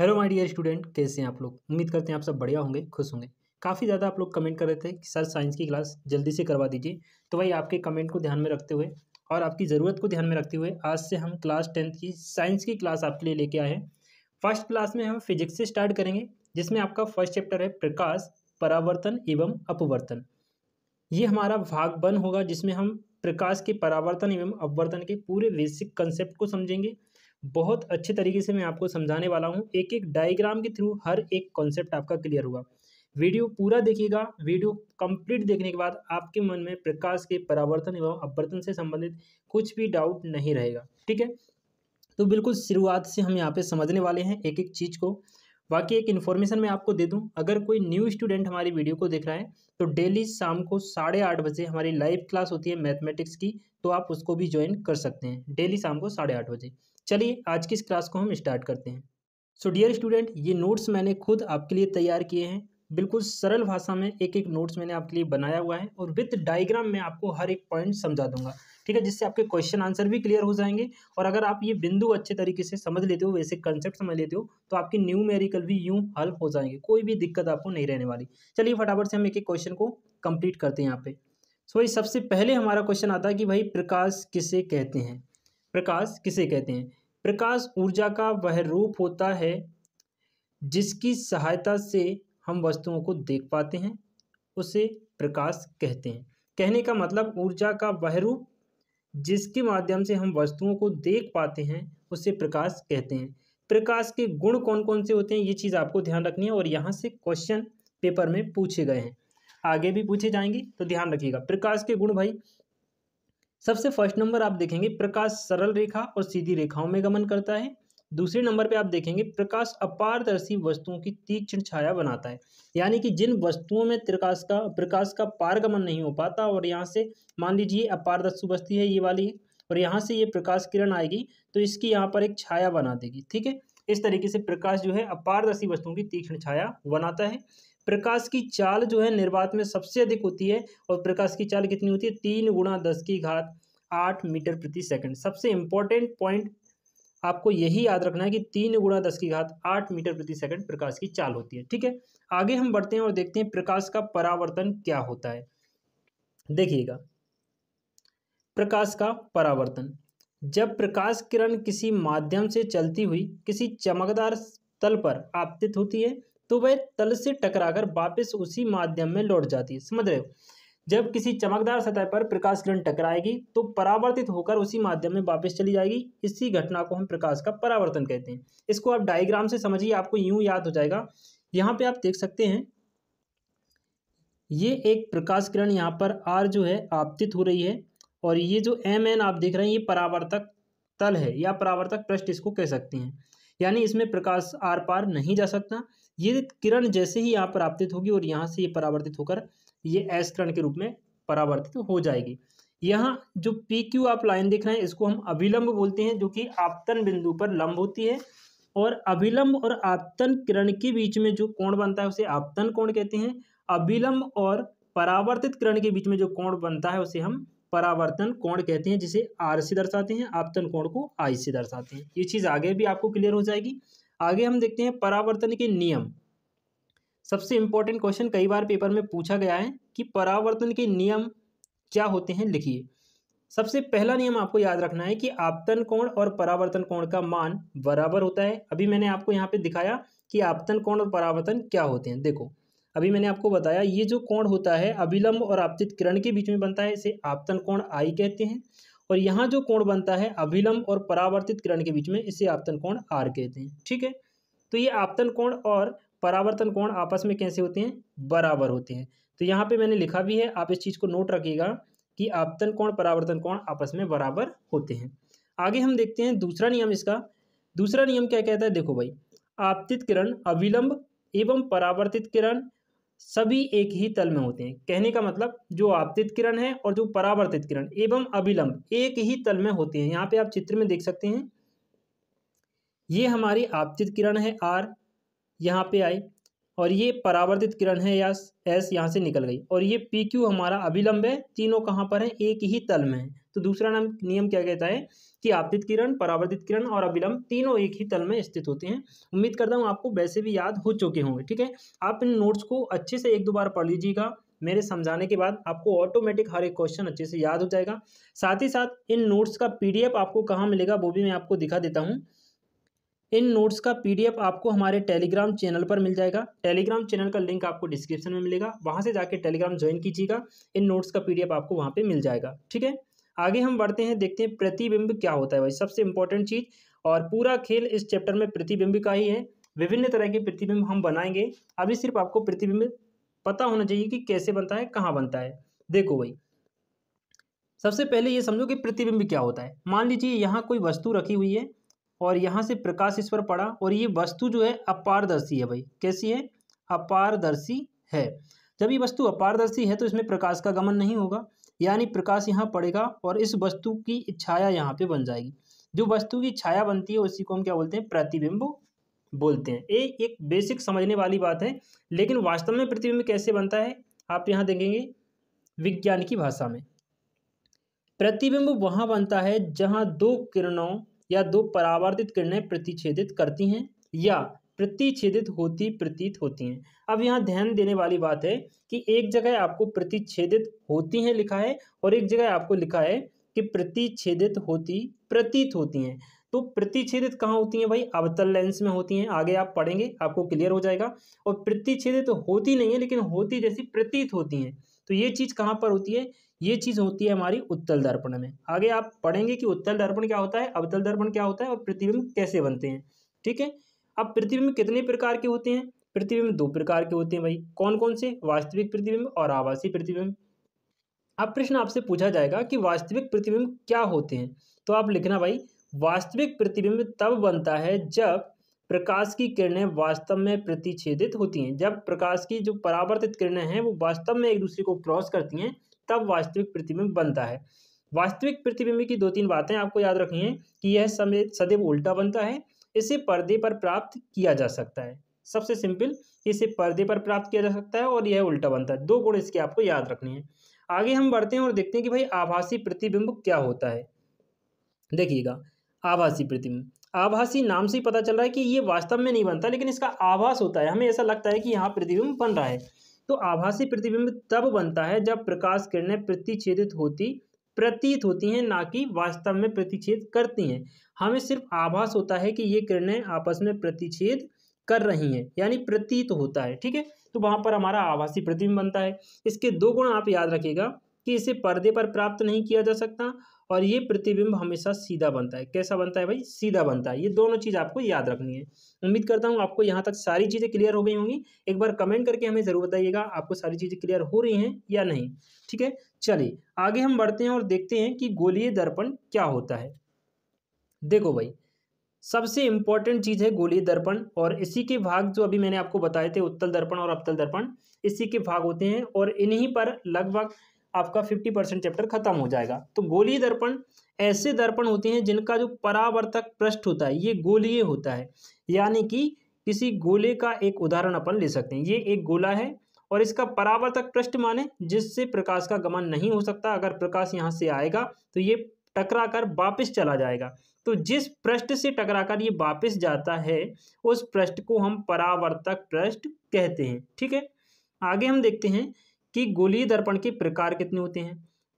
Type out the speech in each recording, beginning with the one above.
hello my dear student कैसे हैं आप लोग उम्मीद करते हैं आप सब बढ़िया होंगे खुश होंगे काफ़ी ज़्यादा आप लोग कमेंट कर रहे थे कि सर साइंस की क्लास जल्दी से करवा दीजिए तो भाई आपके कमेंट को ध्यान में रखते हुए और आपकी ज़रूरत को ध्यान में रखते हुए आज से हम क्लास टेंथ की साइंस की क्लास आपके लिए लेके आए हैं फर्स्ट क्लास में हम फिजिक्स से स्टार्ट करेंगे जिसमें आपका फर्स्ट चैप्टर है प्रकाश परावर्तन एवं अपवर्तन ये हमारा भाग वन होगा जिसमें हम प्रकाश के परावर्तन एवं अपवर्तन के पूरे बेसिक कंसेप्ट को समझेंगे बहुत अच्छे तरीके से मैं आपको समझाने वाला हूँ एक एक डायग्राम के थ्रू हर एक कॉन्सेप्ट आपका क्लियर होगा वीडियो पूरा देखिएगा वीडियो कंप्लीट देखने के बाद आपके मन में प्रकाश के परावर्तन एवं अपवर्तन से संबंधित कुछ भी डाउट नहीं रहेगा ठीक है तो बिल्कुल शुरुआत से हम यहाँ पे समझने वाले हैं एक एक चीज़ को बाकी एक इन्फॉर्मेशन मैं आपको दे दूँ अगर कोई न्यू स्टूडेंट हमारी वीडियो को देख रहा है तो डेली शाम को साढ़े आठ बजे हमारी लाइव क्लास होती है मैथमेटिक्स की तो आप उसको भी ज्वाइन कर सकते हैं डेली शाम को साढ़े आठ बजे चलिए आज की इस क्लास को हम स्टार्ट करते हैं सो डियर स्टूडेंट ये नोट्स मैंने खुद आपके लिए तैयार किए हैं बिल्कुल सरल भाषा में एक एक नोट्स मैंने आपके लिए बनाया हुआ है और विथ डायग्राम में आपको हर एक पॉइंट समझा दूंगा ठीक है जिससे आपके क्वेश्चन आंसर भी क्लियर हो जाएंगे और अगर आप ये बिंदु अच्छे तरीके से समझ लेते हो वैसे कंसेप्ट समझ लेते हो तो आपके न्यूमेरिकल भी यूँ हल हो जाएंगे कोई भी दिक्कत आपको नहीं रहने वाली चलिए फटाफट से हम एक एक क्वेश्चन को कम्प्लीट करते हैं यहाँ पे सो भाई सबसे पहले हमारा क्वेश्चन आता है कि भाई प्रकाश किसे कहते हैं प्रकाश किसे कहते हैं प्रकाश ऊर्जा का वह रूप होता है जिसकी सहायता से हम वस्तुओं को देख पाते हैं उसे प्रकाश कहते हैं कहने का मतलब ऊर्जा का वह रूप जिसके माध्यम से हम वस्तुओं को देख पाते हैं उसे प्रकाश कहते हैं प्रकाश के गुण कौन कौन से होते हैं ये चीज़ आपको ध्यान रखनी है और यहाँ से क्वेश्चन पेपर में पूछे गए हैं आगे भी पूछे जाएंगे तो ध्यान रखिएगा प्रकाश के गुण भाई सबसे फर्स्ट नंबर आप देखेंगे प्रकाश सरल रेखा और सीधी रेखाओं में गमन करता है दूसरे नंबर पे आप देखेंगे प्रकाश अपारदर्शी वस्तुओं की तीक्ष्ण छाया बनाता है यानी कि जिन वस्तुओं में प्रकाश का प्रकाश का पारगमन नहीं हो पाता और यहाँ से मान लीजिए अपारदर्शी वस्तु है ये वाली और यहाँ से ये प्रकाश किरण आएगी तो इसकी यहाँ पर एक छाया बना देगी ठीक है इस तरीके से प्रकाश जो है अपारदर्शी वस्तुओं की तीक्ष्ण छाया बनाता है प्रकाश की चाल जो है निर्वात में सबसे अधिक होती है और प्रकाश की चाल कितनी होती है तीन गुणा दस की घात आठ मीटर प्रति सेकंड सबसे इंपॉर्टेंट पॉइंट आपको यही याद रखना है कि तीन गुणा दस की घात आठ मीटर प्रति सेकंड प्रकाश की चाल होती है ठीक है आगे हम बढ़ते हैं और देखते हैं प्रकाश का परावर्तन क्या होता है देखिएगा प्रकाश का परावर्तन जब प्रकाश किरण किसी माध्यम से चलती हुई किसी चमकदार तल पर आपतित होती है तो वह तल से टकराकर वापस उसी माध्यम में लौट जाती है समझ रहे हो जब किसी चमकदार सतह पर प्रकाश किरण टकराएगी तो परावर्तित होकर उसी माध्यम में वापस चली जाएगी इसी घटना को हम प्रकाश का परावर्तन कहते हैं इसको आप डायग्राम से समझिए आपको यूं याद हो जाएगा यहाँ पे आप देख सकते हैं ये एक प्रकाश किरण यहाँ पर आर जो है आपतित हो रही है और ये जो एम एन आप देख रहे हैं ये परावर्तक तल है या परावर्तक पृष्ठ इसको कह सकते हैं यानी इसमें प्रकाश आर पार नहीं जा सकता ये किरण जैसे ही यहाँ परावर्तित होगी और यहाँ से ये परावर्तित होकर ये एस किरण के रूप में परावर्तित हो जाएगी यहाँ जो पी क्यू आप लाइन देख रहे हैं इसको हम अभिलंब बोलते हैं जो कि आपतन बिंदु पर लंब होती है और अभिलंब और आपतन किरण के बीच में जो कोण बनता है उसे आपतन कोण कहते हैं अभिलंब और परावर्तित किरण के बीच में जो कोण बनता है उसे हम परावर्तन कोण कहते हैं जिसे आर से दर्शाते हैं आपतन कोण को आई से दर्शाते हैं ये चीज़ आगे भी आपको क्लियर हो जाएगी आगे हम देखते हैं परावर्तन के नियम सबसे इंपॉर्टेंट क्वेश्चन कई बार पेपर में पूछा गया है कि परावर्तन के नियम क्या होते हैं लिखिए सबसे पहला नियम आपको याद रखना है कि आपतन कोण और परावर्तन कोण का मान बराबर होता है अभी मैंने आपको यहाँ पे दिखाया कि आपतन कोण और परावर्तन क्या होते हैं देखो अभी मैंने आपको बताया ये जो कोण होता है अभिलंब और आपतित किरण के बीच में बनता है इसे आपतन कोण आई कहते हैं और यहाँ जो कोण बनता है अभिलंब और परावर्तित किरण के बीच में इसे आपतन कोण आर कहते हैं ठीक है तो ये आपतन कोण और परावर्तन कोण आपस में कैसे होते हैं बराबर होते हैं तो यहाँ पे मैंने लिखा भी है आप इस चीज़ को नोट रखिएगा कि आपतन कोण परावर्तन कोण आपस में बराबर होते हैं आगे हम देखते हैं दूसरा नियम इसका दूसरा नियम क्या कहता है देखो भाई आपतित किरण अविलंब एवं परावर्तित किरण सभी एक ही तल में होते हैं कहने का मतलब जो आपतित किरण है और जो परावर्तित किरण एवं अभिलंब एक ही तल में होते हैं यहाँ पे आप चित्र में देख सकते हैं ये हमारी आपतित किरण है आर यहाँ पे आई और ये परावर्तित किरण है या एस यहाँ से निकल गई और ये पी क्यू हमारा अभिलंब है तीनों कहाँ पर है एक ही तल में है तो दूसरा नाम नियम क्या कहता है कि आपतित किरण परावर्तित किरण और अभिलंब तीनों एक ही तल में स्थित होते हैं उम्मीद करता हूँ आपको वैसे भी याद हो चुके होंगे ठीक है आप इन नोट्स को अच्छे से एक दो बार पढ़ लीजिएगा मेरे समझाने के बाद आपको ऑटोमेटिक हर एक क्वेश्चन अच्छे से याद हो जाएगा साथ ही साथ इन नोट्स का पीडीएफ आपको कहाँ मिलेगा वो भी मैं आपको दिखा देता हूँ इन नोट्स का पीडीएफ आपको हमारे टेलीग्राम चैनल पर मिल जाएगा टेलीग्राम चैनल का लिंक आपको डिस्क्रिप्शन में मिलेगा वहाँ से जाके टेलीग्राम ज्वाइन कीजिएगा इन नोट्स का पीडीएफ आपको वहाँ पे मिल जाएगा ठीक है आगे हम बढ़ते हैं देखते हैं प्रतिबिंब क्या होता है भाई सबसे इंपॉर्टेंट चीज़ और पूरा खेल इस चैप्टर में प्रतिबिंब का ही है विभिन्न तरह के प्रतिबिंब हम बनाएंगे अभी सिर्फ आपको प्रतिबिंब पता होना चाहिए कि कैसे बनता है कहाँ बनता है देखो भाई सबसे पहले ये समझो कि प्रतिबिंब क्या होता है मान लीजिए यहाँ कोई वस्तु रखी हुई है और यहाँ से प्रकाश इस पर पड़ा और ये वस्तु जो है अपारदर्शी है भाई कैसी है अपारदर्शी है जब ये वस्तु अपारदर्शी है तो इसमें प्रकाश का गमन नहीं होगा यानी प्रकाश यहाँ पड़ेगा और इस वस्तु की छाया यहाँ पे बन जाएगी जो वस्तु की छाया बनती है उसी को हम क्या बोलते हैं प्रतिबिंब बोलते हैं ये एक बेसिक समझने वाली बात है लेकिन वास्तव में प्रतिबिंब कैसे बनता है आप यहाँ देखेंगे विज्ञान की भाषा में प्रतिबिंब वहाँ बनता है जहाँ दो किरणों या दो परावर्तित किरणें प्रतिच्छेदित करती हैं या प्रतिच्छेदित होती प्रतीत होती हैं अब यहाँ ध्यान देने वाली बात है कि एक जगह आपको प्रतिच्छेदित होती हैं लिखा है और एक जगह आपको लिखा है कि प्रतिच्छेदित होती प्रतीत होती हैं तो प्रतिच्छेदित कहाँ होती हैं भाई अवतल लेंस में होती हैं आगे आप पढ़ेंगे आपको क्लियर हो जाएगा और प्रतिच्छेदित होती नहीं है लेकिन होती जैसी प्रतीत होती हैं तो ये चीज़ कहाँ पर होती है ये चीज़ होती है हमारी उत्तल दर्पण में आगे आप पढ़ेंगे कि उत्तल दर्पण क्या होता है अवतल दर्पण क्या होता है और प्रतिबिंब कैसे बनते हैं ठीक है अब प्रतिबिंब कितने प्रकार के होते हैं प्रतिबिंब दो प्रकार के होते हैं भाई कौन कौन से वास्तविक प्रतिबिंब और आवासीय प्रतिबिंब अब प्रश्न आपसे पूछा जाएगा कि वास्तविक प्रतिबिंब क्या होते हैं तो आप लिखना भाई वास्तविक प्रतिबिंब तब बनता है जब प्रकाश की किरणें वास्तव में प्रतिच्छेदित होती हैं जब प्रकाश की जो परावर्तित किरणें हैं वो वास्तव में एक दूसरे को क्रॉस करती हैं तब वास्तविक प्रतिबिंब बनता है वास्तविक प्रतिबिंब की दो तीन बातें आपको याद रखनी है कि यह समय सदैव उल्टा बनता है इसे पर्दे पर प्राप्त किया जा सकता है सबसे सिंपल इसे पर्दे पर प्राप्त किया जा सकता है और यह उल्टा बनता है दो गुण इसके आपको याद रखने हैं आगे हम बढ़ते हैं और देखते हैं कि भाई आभासी प्रतिबिंब क्या होता है देखिएगा आभासी प्रतिबिंब आभासी नाम से ही पता चल रहा है कि ये वास्तव में नहीं बनता लेकिन इसका आभास होता है हमें ऐसा लगता है कि यहाँ प्रतिबिंब बन रहा है तो आभासी प्रतिबिंब तब बनता है जब प्रकाश किरणें प्रतिच्छेदित होती प्रतीत होती हैं ना कि वास्तव में प्रतिच्छेद करती हैं हमें सिर्फ आभास होता है कि ये किरणें आपस में प्रतिच्छेद कर रही हैं यानी प्रतीत होता है ठीक है तो वहाँ पर हमारा आभासी प्रतिबिंब बनता है इसके दो गुण आप याद रखिएगा कि इसे पर्दे पर प्राप्त नहीं किया जा सकता और ये प्रतिबिंब हमेशा सीधा बनता है कैसा बनता है भाई सीधा बनता है ये दोनों चीज़ आपको याद रखनी है उम्मीद करता हूँ आपको यहाँ तक सारी चीज़ें क्लियर हो गई होंगी एक बार कमेंट करके हमें ज़रूर बताइएगा आपको सारी चीज़ें क्लियर हो रही हैं या नहीं ठीक है चलिए आगे हम बढ़ते हैं और देखते हैं कि गोलीय दर्पण क्या होता है देखो भाई सबसे इम्पॉर्टेंट चीज़ है गोलीय दर्पण और इसी के भाग जो अभी मैंने आपको बताए थे उत्तल दर्पण और अपतल दर्पण इसी के भाग होते हैं और इन्हीं पर लगभग आपका फिफ्टी परसेंट चैप्टर खत्म हो जाएगा तो गोलीय दर्पण ऐसे दर्पण होते हैं जिनका जो परावर्तक पृष्ठ होता है ये गोलीय होता है यानी कि किसी गोले का एक उदाहरण अपन ले सकते हैं ये एक गोला है और इसका परावर्तक पृष्ठ माने जिससे प्रकाश का गमन नहीं हो सकता अगर प्रकाश यहाँ से आएगा तो ये टकरा कर वापिस चला जाएगा तो जिस पृष्ठ से टकरा कर ये वापिस जाता है उस पृष्ठ को हम परावर्तक पृष्ठ कहते हैं ठीक है आगे हम देखते हैं कि गोलीय दर्पण के प्रकार कितने होते हैं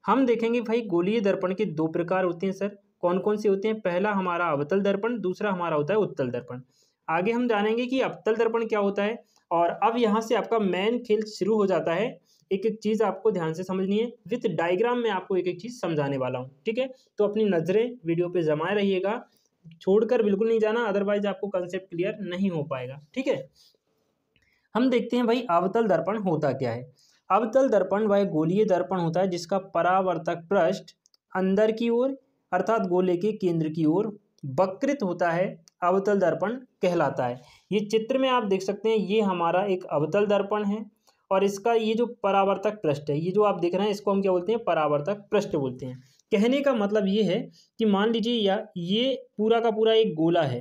हम देखेंगे भाई गोलीय दर्पण के दो प्रकार होते हैं सर कौन कौन से होते हैं पहला हमारा अवतल दर्पण दूसरा हमारा होता है उत्तल दर्पण आगे हम जानेंगे कि अवतल दर्पण क्या होता है और अब यहाँ से आपका मेन खेल शुरू हो जाता है एक एक चीज़ आपको ध्यान से समझनी है विथ डायग्राम में आपको एक एक चीज़ समझाने वाला हूँ ठीक है तो अपनी नज़रें वीडियो पे जमाए रहिएगा छोड़कर बिल्कुल नहीं जाना अदरवाइज आपको कंसेप्ट क्लियर नहीं हो पाएगा ठीक है हम देखते हैं भाई अवतल दर्पण होता क्या है अवतल दर्पण वह गोलीय दर्पण होता है जिसका परावर्तक पृष्ठ अंदर की ओर अर्थात गोले के केंद्र की ओर वक्रित होता है अवतल दर्पण कहलाता है ये चित्र में आप देख सकते हैं ये हमारा एक अवतल दर्पण है और इसका ये जो परावर्तक पृष्ठ है ये जो आप देख रहे हैं इसको हम क्या बोलते हैं परावर्तक पृष्ठ बोलते हैं कहने का मतलब ये है कि मान लीजिए या ये पूरा का पूरा एक गोला है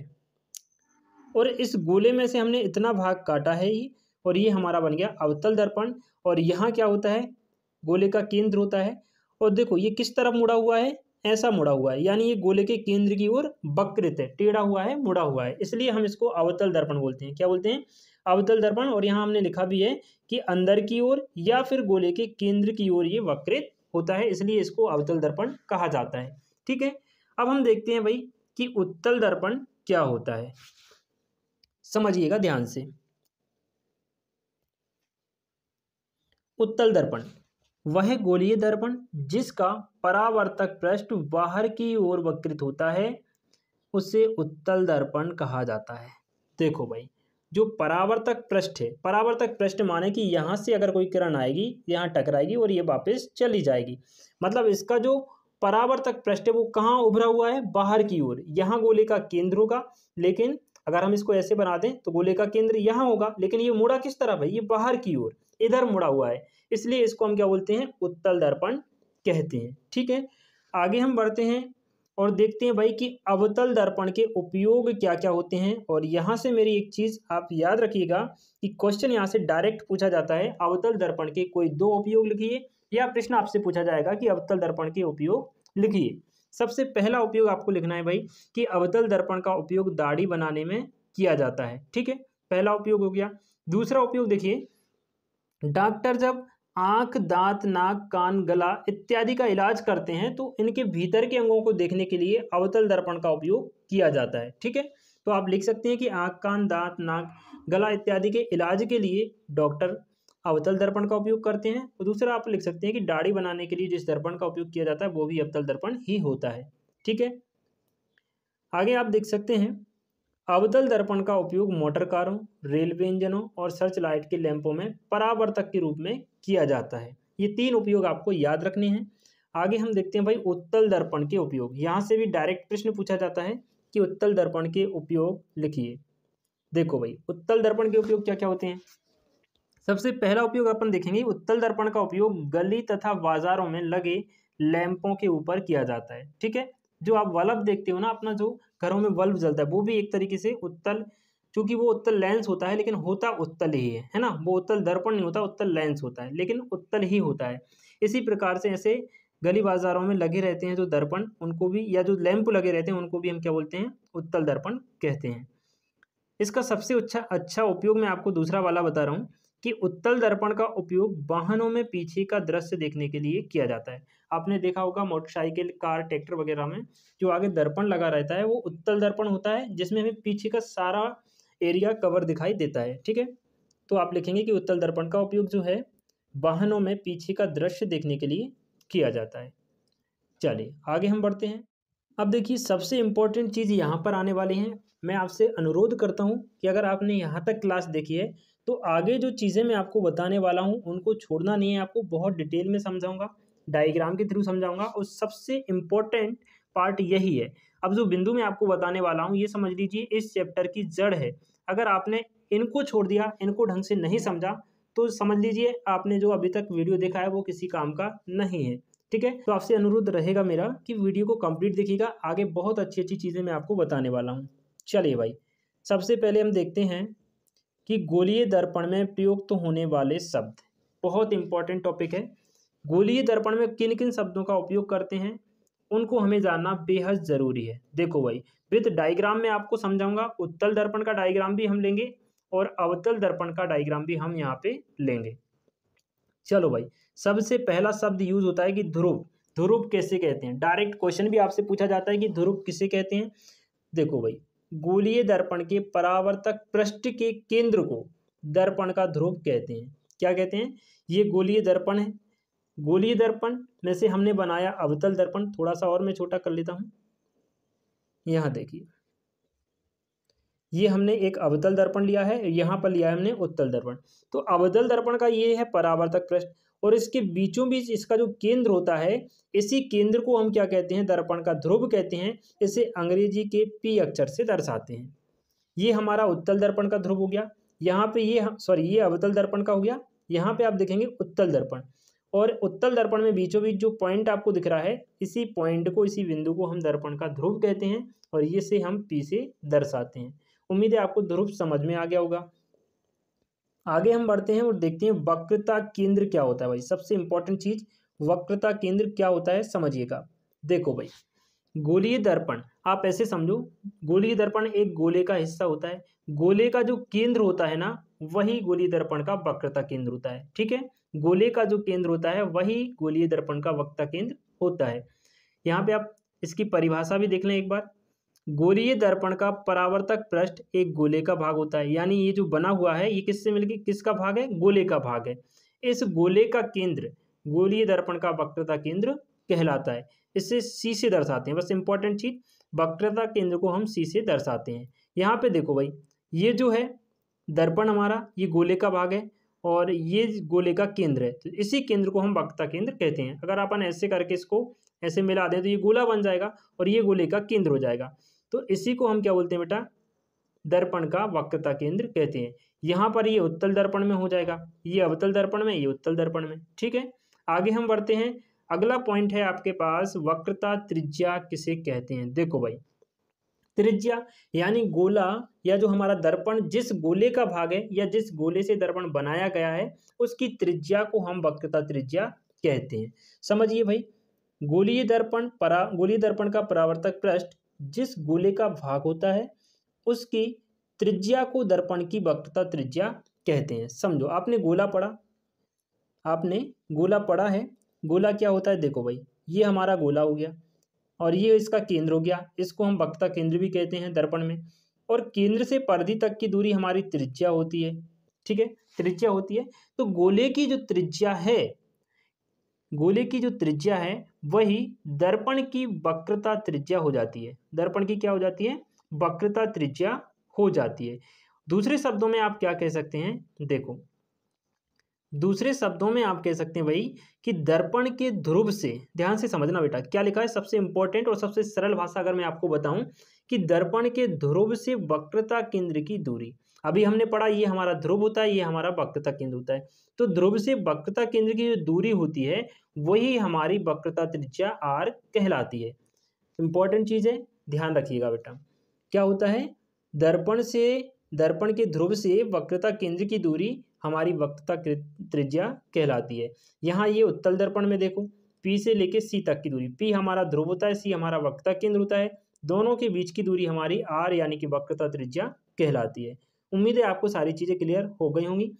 और इस गोले में से हमने इतना भाग काटा है ही और ये हमारा बन गया अवतल दर्पण और यहाँ क्या होता है गोले का केंद्र होता है और देखो ये किस तरफ मुड़ा हुआ है ऐसा मुड़ा हुआ है यानी ये गोले के केंद्र की ओर वक्रित है टेढ़ा हुआ है मुड़ा हुआ है इसलिए हम इसको अवतल दर्पण बोलते हैं क्या बोलते हैं अवतल दर्पण और यहाँ हमने लिखा भी है कि अंदर की ओर या फिर गोले के केंद्र की ओर ये वक्रित होता है इसलिए इसको अवतल दर्पण कहा जाता है ठीक है अब हम देखते हैं भाई कि उत्तल दर्पण क्या होता है समझिएगा ध्यान से उत्तल दर्पण वह गोलीय दर्पण जिसका परावर्तक पृष्ठ बाहर की ओर वक्रित होता है उसे उत्तल दर्पण कहा जाता है देखो भाई जो परावर्तक पृष्ठ है परावर्तक पृष्ठ माने कि यहाँ से अगर कोई किरण आएगी यहाँ टकराएगी और ये वापस चली जाएगी मतलब इसका जो परावर्तक पृष्ठ है वो कहाँ उभरा हुआ है बाहर की ओर यहाँ गोले का केंद्र होगा लेकिन अगर हम इसको ऐसे बना दें तो गोले का केंद्र यहाँ होगा लेकिन ये मुड़ा किस तरफ है ये बाहर की ओर इधर मुड़ा हुआ है इसलिए इसको हम क्या बोलते हैं उत्तल दर्पण कहते हैं ठीक है आगे हम बढ़ते हैं और देखते हैं भाई कि अवतल दर्पण के उपयोग क्या क्या होते हैं और यहाँ से मेरी एक चीज़ आप याद रखिएगा कि क्वेश्चन यहाँ से डायरेक्ट पूछा जाता है अवतल दर्पण के कोई दो उपयोग लिखिए या प्रश्न आपसे पूछा जाएगा कि अवतल दर्पण के उपयोग लिखिए सबसे पहला उपयोग आपको लिखना है भाई कि अवतल दर्पण का उपयोग दाढ़ी बनाने में किया जाता है ठीक है पहला उपयोग हो गया दूसरा उपयोग देखिए डॉक्टर जब आँख दांत नाक कान गला इत्यादि का इलाज करते हैं तो इनके भीतर के अंगों को देखने के लिए अवतल दर्पण का उपयोग किया जाता है ठीक है तो आप लिख सकते हैं कि आँख कान दांत नाक गला इत्यादि के इलाज के लिए डॉक्टर अवतल दर्पण का उपयोग करते हैं और दूसरा आप लिख सकते हैं कि दाढ़ी बनाने के लिए जिस दर्पण का उपयोग किया जाता है वो भी अवतल दर्पण ही होता है ठीक है आगे आप देख सकते हैं अवतल दर्पण का उपयोग मोटर कारों रेलवे इंजनों और सर्च लाइट के लैंपों में परावर्तक के रूप में किया जाता है ये तीन उपयोग आपको याद रखने हैं आगे हम देखते हैं भाई उत्तल दर्पण के उपयोग यहाँ से भी डायरेक्ट प्रश्न पूछा जाता है कि उत्तल दर्पण के उपयोग लिखिए देखो भाई उत्तल दर्पण के उपयोग क्या क्या होते हैं सबसे पहला उपयोग अपन देखेंगे उत्तल दर्पण का उपयोग गली तथा बाजारों में लगे लैंपों के ऊपर किया जाता है ठीक है जो आप वलब देखते हो ना अपना जो घरों में बल्ब जलता है वो भी एक तरीके से उत्तल क्योंकि वो उत्तल लेंस होता है लेकिन होता उत्तल ही है है ना वो उत्तल दर्पण नहीं होता उत्तल लेंस होता है लेकिन उत्तल ही होता है इसी प्रकार से ऐसे गली बाजारों में लगे रहते हैं जो दर्पण उनको भी या जो लैंप लगे रहते हैं उनको भी हम क्या बोलते हैं उत्तल दर्पण कहते हैं इसका सबसे अच्छा अच्छा उपयोग मैं आपको दूसरा वाला बता रहा हूँ कि उत्तल दर्पण का उपयोग वाहनों में पीछे का दृश्य देखने के लिए किया जाता है आपने देखा होगा मोटरसाइकिल कार ट्रैक्टर वगैरह में जो आगे दर्पण लगा रहता है वो उत्तल दर्पण होता है जिसमें हमें पीछे का सारा एरिया कवर दिखाई देता है ठीक है तो आप लिखेंगे कि उत्तल दर्पण का उपयोग जो है वाहनों में पीछे का दृश्य देखने के लिए किया जाता है चलिए आगे हम बढ़ते हैं अब देखिए सबसे इम्पोर्टेंट चीज़ यहाँ पर आने वाली है मैं आपसे अनुरोध करता हूँ कि अगर आपने यहाँ तक क्लास देखी है तो आगे जो चीज़ें मैं आपको बताने वाला हूँ उनको छोड़ना नहीं है आपको बहुत डिटेल में समझाऊंगा डायग्राम के थ्रू समझाऊंगा और सबसे इम्पोर्टेंट पार्ट यही है अब जो बिंदु मैं आपको बताने वाला हूँ ये समझ लीजिए इस चैप्टर की जड़ है अगर आपने इनको छोड़ दिया इनको ढंग से नहीं समझा तो समझ लीजिए आपने जो अभी तक वीडियो देखा है वो किसी काम का नहीं है ठीक है तो आपसे अनुरोध रहेगा मेरा कि वीडियो को कंप्लीट देखिएगा आगे बहुत अच्छी अच्छी चीज़ें मैं आपको बताने वाला हूँ चलिए भाई सबसे पहले हम देखते हैं कि गोलीय दर्पण में प्रयुक्त होने वाले शब्द बहुत इंपॉर्टेंट टॉपिक है गोलीय दर्पण में किन किन शब्दों का उपयोग करते हैं उनको हमें जानना बेहद ज़रूरी है देखो भाई विद डायग्राम में आपको समझाऊंगा उत्तल दर्पण का डायग्राम भी हम लेंगे और अवतल दर्पण का डायग्राम भी हम यहाँ पे लेंगे चलो भाई सबसे पहला शब्द यूज होता है कि ध्रुव ध्रुव कैसे कहते हैं डायरेक्ट क्वेश्चन भी आपसे पूछा जाता है कि ध्रुव किसे कहते हैं देखो भाई गोलीय दर्पण के परावर्तक पृष्ठ के केंद्र को दर्पण का ध्रुव कहते हैं क्या कहते हैं ये गोलीय दर्पण है गोलीय दर्पण में से हमने बनाया अवतल दर्पण थोड़ा सा और मैं छोटा कर लेता हूं यहां देखिए ये हमने एक अवतल दर्पण लिया है यहां पर लिया है हमने उत्तल दर्पण तो अवतल दर्पण का ये है परावर्तक पृष्ठ और इसके बीचों बीच इसका जो केंद्र होता है इसी केंद्र को हम क्या कहते हैं दर्पण का ध्रुव कहते हैं इसे अंग्रेजी के पी अक्षर से दर्शाते हैं ये हमारा उत्तल दर्पण का ध्रुव हो गया यहाँ पे ये सॉरी ये अवतल दर्पण का हो गया यहाँ पे आप देखेंगे उत्तल दर्पण और उत्तल दर्पण में बीचों बीच जो पॉइंट आपको दिख रहा है इसी पॉइंट को इसी बिंदु को हम दर्पण का ध्रुव कहते हैं और ये से हम पी से दर्शाते हैं उम्मीद है आपको ध्रुव समझ में आ गया होगा आगे हम बढ़ते हैं और देखते हैं वक्रता केंद्र क्या होता है भाई सबसे इंपॉर्टेंट चीज वक्रता केंद्र क्या होता है समझिएगा देखो भाई गोलीय दर्पण आप ऐसे समझो गोलीय दर्पण एक गोले का हिस्सा होता है गोले का जो केंद्र होता है ना वही गोलीय दर्पण का वक्रता केंद्र होता है ठीक है गोले का जो केंद्र होता है वही गोलीय दर्पण का वक्रता केंद्र होता है यहाँ पे आप इसकी परिभाषा भी देख लें एक बार गोलीय दर्पण का परावर्तक पृष्ठ एक गोले का भाग होता है यानी ये जो बना हुआ है ये किससे मिलकर किसका भाग है गोले का भाग है इस गोले का केंद्र गोलीय दर्पण का वक्रता केंद्र कहलाता है इससे सी से दर्शाते हैं बस इंपॉर्टेंट चीज वक्रता केंद्र को हम सी से दर्शाते हैं यहाँ पे देखो भाई ये जो है दर्पण हमारा ये गोले का भाग है और ये गोले का केंद्र है तो इसी केंद्र को हम वक्ता केंद्र कहते हैं अगर अपन ऐसे करके इसको ऐसे मिला दें तो ये गोला बन जाएगा और ये गोले का केंद्र हो जाएगा तो इसी को हम क्या बोलते हैं बेटा दर्पण का वक्रता केंद्र कहते हैं यहाँ पर ये उत्तल दर्पण में हो जाएगा ये अवतल दर्पण में ये उत्तल दर्पण में ठीक है आगे हम बढ़ते हैं अगला पॉइंट है आपके पास वक्रता त्रिज्या किसे कहते हैं देखो भाई त्रिज्या यानी गोला या जो हमारा दर्पण जिस गोले का भाग है या जिस गोले से दर्पण बनाया गया है उसकी त्रिज्या को हम वक्रता त्रिज्या कहते हैं समझिए भाई गोलीय दर्पण परा गोलीय दर्पण का परावर्तक पृष्ठ जिस गोले का भाग होता है उसकी त्रिज्या को दर्पण की वक्रता त्रिज्या कहते हैं समझो आपने गोला पढ़ा आपने गोला पढ़ा है गोला क्या होता है देखो भाई ये हमारा गोला हो गया और ये इसका केंद्र हो गया इसको हम वक्ता केंद्र भी कहते हैं दर्पण में और केंद्र से परिधि तक की दूरी हमारी त्रिज्या होती है ठीक है त्रिज्या होती है तो गोले की जो त्रिज्या है गोले की जो त्रिज्या है वही दर्पण की वक्रता त्रिज्या हो जाती है दर्पण की क्या हो जाती है वक्रता त्रिज्या हो जाती है दूसरे शब्दों में आप क्या कह सकते हैं देखो दूसरे शब्दों में आप कह सकते हैं भाई कि दर्पण के ध्रुव से ध्यान से समझना बेटा क्या लिखा है सबसे इंपॉर्टेंट और सबसे सरल भाषा अगर मैं आपको बताऊं कि दर्पण के ध्रुव से वक्रता केंद्र की दूरी अभी हमने पढ़ा ये हमारा ध्रुव होता है ये हमारा वक्रता केंद्र होता है तो ध्रुव से वक्रता केंद्र की जो दूरी होती है वही हमारी वक्रता त्रिज्या आर कहलाती है इंपॉर्टेंट चीज़ है ध्यान रखिएगा बेटा क्या होता है दर्पण से दर्पण के ध्रुव से वक्रता केंद्र की दूरी हमारी वक्तता त्रिज्या कहलाती है यहाँ ये उत्तल दर्पण में देखो पी से लेके सी तक की दूरी पी हमारा ध्रुव होता है सी हमारा वक्ता केंद्र होता है दोनों के बीच की दूरी हमारी आर यानी कि वक्रता त्रिज्या कहलाती है उम्मीद है आपको सारी चीज़ें क्लियर हो गई होंगी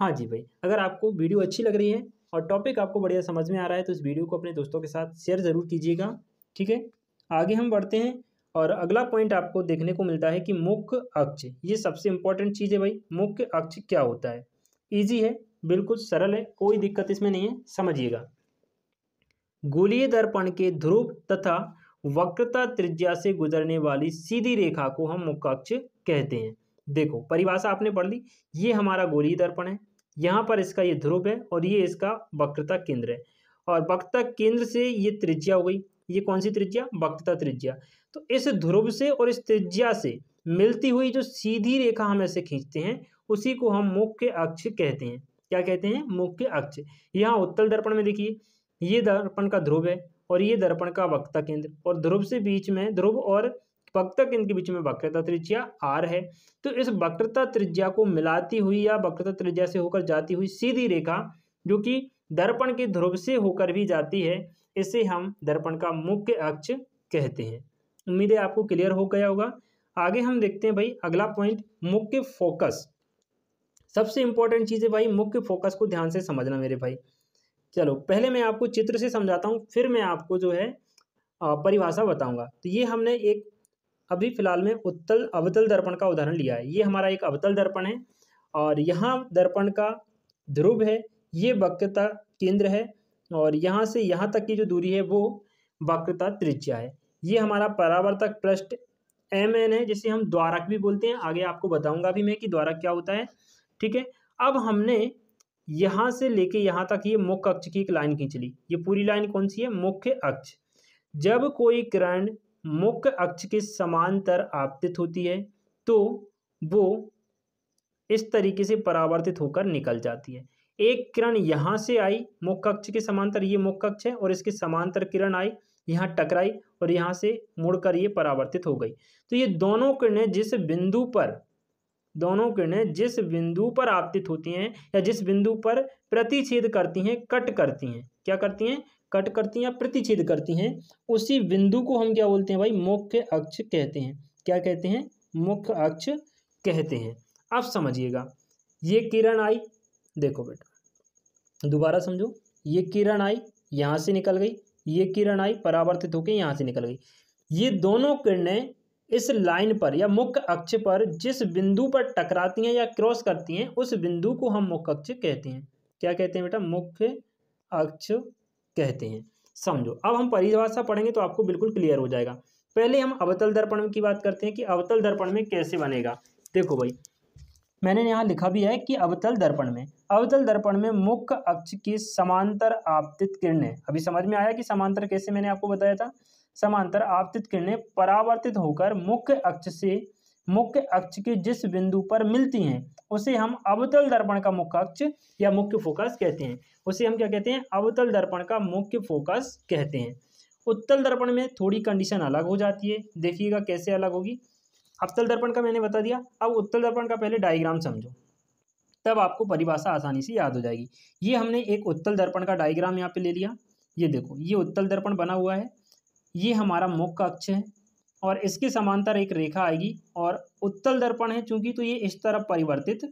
हाँ जी भाई अगर आपको वीडियो अच्छी लग रही है और टॉपिक आपको बढ़िया समझ में आ रहा है तो इस वीडियो को अपने दोस्तों के साथ शेयर ज़रूर कीजिएगा ठीक है आगे हम बढ़ते हैं और अगला पॉइंट आपको देखने को मिलता है कि मुख्य अक्ष ये सबसे इंपॉर्टेंट चीज़ है भाई मुख्य अक्ष क्या होता है ईजी है बिल्कुल सरल है कोई दिक्कत इसमें नहीं है समझिएगा गोलीय दर्पण के ध्रुव तथा वक्रता त्रिज्या से गुजरने वाली सीधी रेखा को हम मुख्य अक्ष कहते हैं देखो परिभाषा आपने पढ़ ली ये हमारा गोलीय दर्पण है यहाँ पर इसका ये ध्रुव है और ये इसका वक्रता केंद्र है और वक्रता केंद्र से ये त्रिज्या हो गई ये कौन सी त्रिज्या वक्रता त्रिज्या तो इस ध्रुव से और इस त्रिज्या से मिलती हुई जो सीधी रेखा हम ऐसे खींचते हैं उसी को हम मुख्य अक्ष कहते हैं क्या कहते हैं मुख्य अक्ष यहाँ उत्तल दर्पण में देखिए ये दर्पण का ध्रुव है और ये दर्पण का वक्ता केंद्र और ध्रुव से बीच में ध्रुव और वक्ता केंद्र के बीच में वक्रता त्रिज्या आर है तो इस वक्रता त्रिज्या को मिलाती हुई या वक्रता त्रिज्या से होकर जाती हुई सीधी रेखा जो कि दर्पण के ध्रुव से होकर भी जाती है इसे हम दर्पण का मुख्य अक्ष कहते हैं उम्मीद है आपको क्लियर हो गया होगा आगे हम देखते हैं भाई अगला पॉइंट मुख्य फोकस सबसे इंपॉर्टेंट चीज़ है भाई मुख्य फोकस को ध्यान से समझना मेरे भाई चलो पहले मैं आपको चित्र से समझाता हूँ फिर मैं आपको जो है परिभाषा बताऊँगा तो ये हमने एक अभी फिलहाल में उत्तल अवतल दर्पण का उदाहरण लिया है ये हमारा एक अवतल दर्पण है और यहाँ दर्पण का ध्रुव है ये वक्रता केंद्र है और यहाँ से यहाँ तक की जो दूरी है वो वक्रता त्रिज्या है ये हमारा परावर्तक पृष्ठ एम एन है जिसे हम द्वारक भी बोलते हैं आगे आपको बताऊंगा भी मैं कि द्वारक क्या होता है ठीक है अब हमने यहाँ से लेके यहाँ तक ये मुख्य अक्ष की एक लाइन खींच ली ये पूरी लाइन कौन सी है मुख्य अक्ष जब कोई किरण मुख्य अक्ष के समांतर आपतित होती है तो वो इस तरीके से परावर्तित होकर निकल जाती है एक किरण यहाँ से आई मुख्य अक्ष के समांतर ये मुख्य अक्ष है और इसके समांतर किरण आई यहाँ टकराई और यहाँ से मुड़कर ये परावर्तित हो गई तो ये दोनों किरणें जिस बिंदु पर दोनों किरणें जिस बिंदु पर आपतित होती हैं या जिस बिंदु पर प्रतिच्छेद करती हैं कट करती हैं क्या करती हैं कट करती हैं या प्रतिच्छेद करती हैं उसी बिंदु को हम क्या बोलते हैं भाई मुख्य अक्ष कहते हैं क्या कहते हैं मुख्य अक्ष कहते हैं अब समझिएगा ये किरण आई देखो बेटा दोबारा समझो ये किरण आई यहाँ से निकल गई ये किरण आई परावर्तित होकर यहाँ से निकल गई ये दोनों किरणें इस लाइन पर या मुख्य अक्ष पर जिस बिंदु पर टकराती हैं या क्रॉस करती हैं उस बिंदु को हम मुख्य अक्ष कहते हैं क्या कहते हैं बेटा मुख्य अक्ष कहते हैं समझो अब हम परिभाषा पढ़ेंगे तो आपको बिल्कुल क्लियर हो जाएगा पहले हम अवतल दर्पण की बात करते हैं कि अवतल दर्पण में कैसे बनेगा देखो भाई मैंने यहाँ लिखा भी है कि अवतल दर्पण में अवतल दर्पण में मुख्य अक्ष की समांतर आपतित किरणें अभी समझ में आया कि समांतर कैसे मैंने आपको बताया था समांतर आपतित किरणें परावर्तित होकर मुख्य अक्ष से मुख्य अक्ष के जिस बिंदु पर मिलती हैं उसे हम अवतल दर्पण का मुख्य अक्ष या मुख्य फोकस कहते हैं उसे हम क्या कहते हैं अवतल दर्पण का मुख्य फोकस कहते हैं उत्तल दर्पण में थोड़ी कंडीशन अलग हो जाती है देखिएगा कैसे अलग होगी अवतल दर्पण का मैंने बता दिया अब उत्तल दर्पण का पहले डायग्राम समझो तब आपको परिभाषा आसानी से याद हो जाएगी ये हमने एक उत्तल दर्पण का डायग्राम यहाँ पे ले लिया ये देखो ये उत्तल दर्पण बना हुआ है ये हमारा मुख का अक्ष है और इसके समांतर एक रेखा आएगी और उत्तल दर्पण है चूंकि तो ये इस तरफ परिवर्तित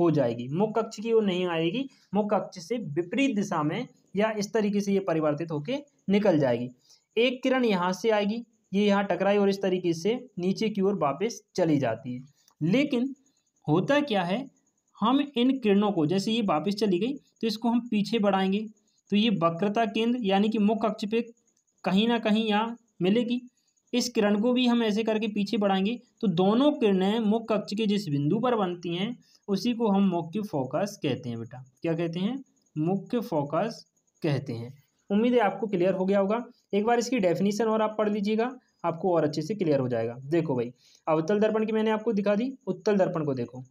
हो जाएगी मुख कक्ष की वो नहीं आएगी मुख कक्ष से विपरीत दिशा में या इस तरीके से ये परिवर्तित होके निकल जाएगी एक किरण यहाँ से आएगी ये यहाँ टकराई और इस तरीके से नीचे की ओर वापस चली जाती है लेकिन होता क्या है हम इन किरणों को जैसे ये वापस चली गई तो इसको हम पीछे बढ़ाएंगे तो ये वक्रता केंद्र यानी कि मुख्य अक्ष पे कहीं ना कहीं यहाँ मिलेगी इस किरण को भी हम ऐसे करके पीछे बढ़ाएंगे तो दोनों किरणें मुख्य अक्ष के जिस बिंदु पर बनती हैं उसी को हम मुख्य फोकस कहते हैं बेटा क्या कहते हैं मुख्य फोकस कहते हैं उम्मीद है आपको क्लियर हो गया होगा एक बार इसकी डेफिनेशन और आप पढ़ लीजिएगा आपको और अच्छे से क्लियर हो जाएगा देखो भाई अवतल दर्पण की मैंने आपको दिखा दी उत्तल दर्पण को देखो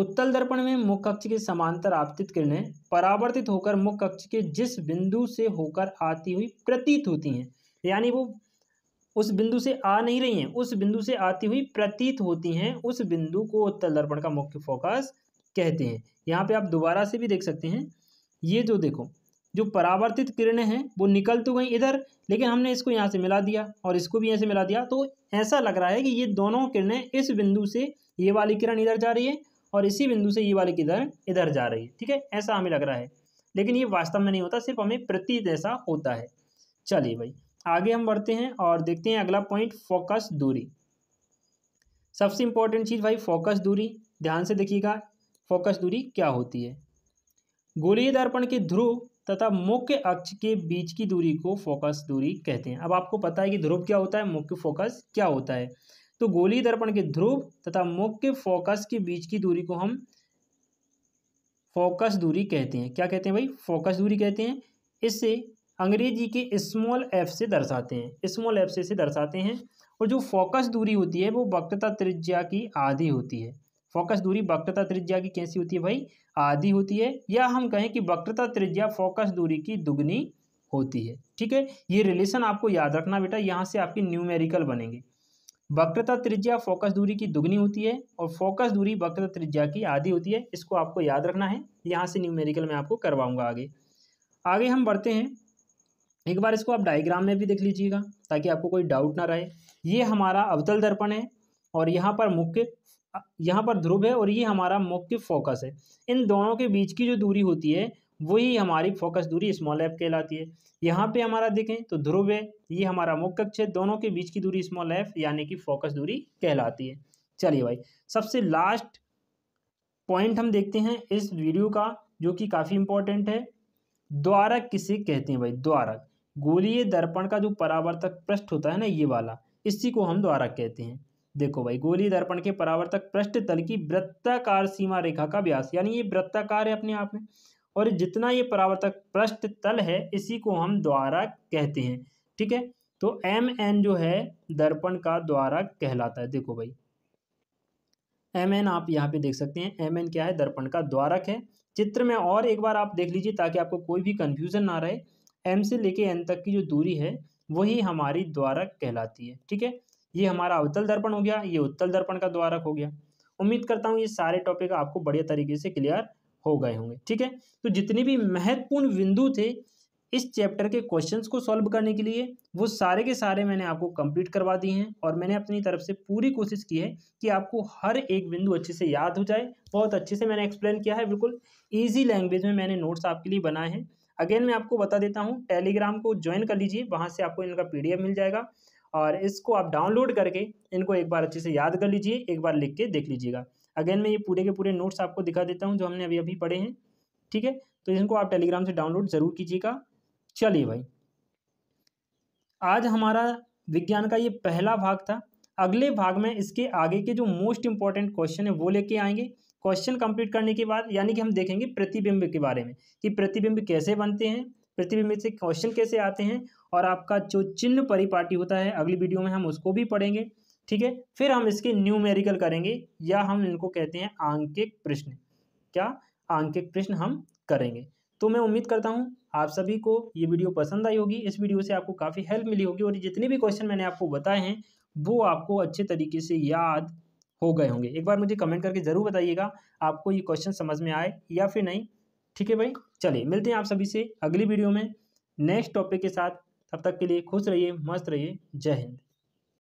उत्तल दर्पण में मुख्य कक्ष के समांतर आपतित किरणें परावर्तित होकर मुख्य कक्ष के जिस बिंदु से होकर आती हुई प्रतीत होती हैं यानी वो उस बिंदु से आ नहीं रही हैं उस बिंदु से आती हुई प्रतीत होती हैं उस बिंदु को उत्तल दर्पण का मुख्य फोकस कहते हैं यहाँ पे आप दोबारा से भी देख सकते हैं ये जो देखो जो परावर्तित किरणें हैं वो निकल तो गई इधर लेकिन हमने इसको यहाँ से मिला दिया और इसको भी यहाँ से मिला दिया तो ऐसा लग रहा है कि ये दोनों किरणें इस बिंदु से ये वाली किरण इधर जा रही है और इसी बिंदु से ये वाली किरण इधर जा रही है ठीक है ऐसा हमें लग रहा है लेकिन ये वास्तव में नहीं होता सिर्फ हमें प्रतीत ऐसा होता है चलिए भाई आगे हम बढ़ते हैं और देखते हैं अगला पॉइंट फोकस दूरी सबसे इंपॉर्टेंट चीज़ भाई फोकस दूरी ध्यान से देखिएगा फोकस दूरी क्या होती है गोलीय दर्पण के ध्रुव तथा मुख्य अक्ष के बीच की दूरी को फोकस दूरी कहते हैं अब आपको पता है कि ध्रुव क्या होता है मुख्य फोकस क्या होता है तो गोली दर्पण के ध्रुव तथा मुख्य फोकस के बीच की दूरी को हम फोकस दूरी कहते हैं क्या कहते हैं भाई फोकस दूरी कहते हैं इससे अंग्रेजी के स्मॉल एफ से दर्शाते हैं स्मॉल एफ से इसे दर्शाते हैं और जो फोकस दूरी होती है वो वक्रता त्रिज्या की आधी होती है फोकस दूरी वक्रता त्रिज्या की कैसी होती है भाई आधी होती है या हम कहें कि वक्रता त्रिज्या फोकस दूरी की दुगनी होती है ठीक है ये रिलेशन आपको याद रखना बेटा यहाँ से आपकी न्यूमेरिकल बनेंगे वक्रता त्रिज्या फोकस दूरी की दुगनी होती है और फोकस दूरी वक्रता त्रिज्या की आधी होती है इसको आपको याद रखना है यहाँ से न्यूमेरिकल मैं आपको करवाऊंगा आगे आगे हम बढ़ते हैं एक बार इसको आप डायग्राम में भी देख लीजिएगा ताकि आपको कोई डाउट ना रहे ये हमारा अवतल दर्पण है और यहाँ पर मुख्य यहाँ पर ध्रुव है और ये हमारा मुख्य फोकस है इन दोनों के बीच की जो दूरी होती है वही हमारी फोकस दूरी स्मॉल एफ कहलाती है यहाँ पे हमारा देखें तो ध्रुव है ये हमारा मुख्य कक्ष है दोनों के बीच की दूरी स्मॉल एफ यानी कि फोकस दूरी कहलाती है चलिए भाई सबसे लास्ट पॉइंट हम देखते हैं इस वीडियो का जो कि काफ़ी इंपॉर्टेंट है द्वारक किसे कहते हैं भाई द्वारक गोलीय दर्पण का जो परावर्तक पृष्ठ होता है ना ये वाला इसी को हम द्वारक कहते हैं देखो भाई गोली दर्पण के परावर्तक पृष्ठ तल की वृत्ताकार सीमा रेखा का व्यास यानी ये वृत्ताकार है अपने आप में और जितना ये परावर्तक पृष्ठ तल है इसी को हम द्वारा कहते हैं ठीक है तो एम एन जो है दर्पण का द्वारा कहलाता है देखो भाई एम एन आप यहाँ पे देख सकते हैं एम एन क्या है दर्पण का द्वारक है चित्र में और एक बार आप देख लीजिए ताकि आपको कोई भी कंफ्यूजन ना रहे एम से लेके एन तक की जो दूरी है वही हमारी द्वारक कहलाती है ठीक है ये हमारा अवतल दर्पण हो गया ये उत्तल दर्पण का द्वारक हो गया उम्मीद करता हूँ ये सारे टॉपिक आपको बढ़िया तरीके से क्लियर हो गए होंगे ठीक है तो जितने भी महत्वपूर्ण बिंदु थे इस चैप्टर के क्वेश्चंस को सॉल्व करने के लिए वो सारे के सारे मैंने आपको कंप्लीट करवा दिए हैं और मैंने अपनी तरफ से पूरी कोशिश की है कि आपको हर एक बिंदु अच्छे से याद हो जाए बहुत अच्छे से मैंने एक्सप्लेन किया है बिल्कुल ईजी लैंग्वेज में मैंने नोट्स आपके लिए बनाए हैं अगेन मैं आपको बता देता हूँ टेलीग्राम को ज्वाइन कर लीजिए वहाँ से आपको इनका पी मिल जाएगा और इसको आप डाउनलोड करके इनको एक बार अच्छे से याद कर लीजिए एक बार लिख के देख लीजिएगा अगेन मैं ये पूरे के पूरे नोट्स आपको दिखा देता हूँ जो हमने अभी अभी पढ़े हैं ठीक है तो इनको आप टेलीग्राम से डाउनलोड ज़रूर कीजिएगा चलिए भाई आज हमारा विज्ञान का ये पहला भाग था अगले भाग में इसके आगे के जो मोस्ट इंपॉर्टेंट क्वेश्चन है वो लेके आएंगे क्वेश्चन कंप्लीट करने के बाद यानी कि हम देखेंगे प्रतिबिंब के बारे में कि प्रतिबिंब कैसे बनते हैं प्रतिबिंबित से क्वेश्चन कैसे आते हैं और आपका जो चिन्ह परिपाटी होता है अगली वीडियो में हम उसको भी पढ़ेंगे ठीक है फिर हम इसके न्यूमेरिकल करेंगे या हम इनको कहते हैं आंकिक प्रश्न क्या आंकिक प्रश्न हम करेंगे तो मैं उम्मीद करता हूँ आप सभी को ये वीडियो पसंद आई होगी इस वीडियो से आपको काफ़ी हेल्प मिली होगी और जितने भी क्वेश्चन मैंने आपको बताए हैं वो आपको अच्छे तरीके से याद हो गए होंगे एक बार मुझे कमेंट करके ज़रूर बताइएगा आपको ये क्वेश्चन समझ में आए या फिर नहीं ठीक है भाई चलिए मिलते हैं आप सभी से अगली वीडियो में नेक्स्ट टॉपिक के साथ तब तक के लिए खुश रहिए मस्त रहिए जय हिंद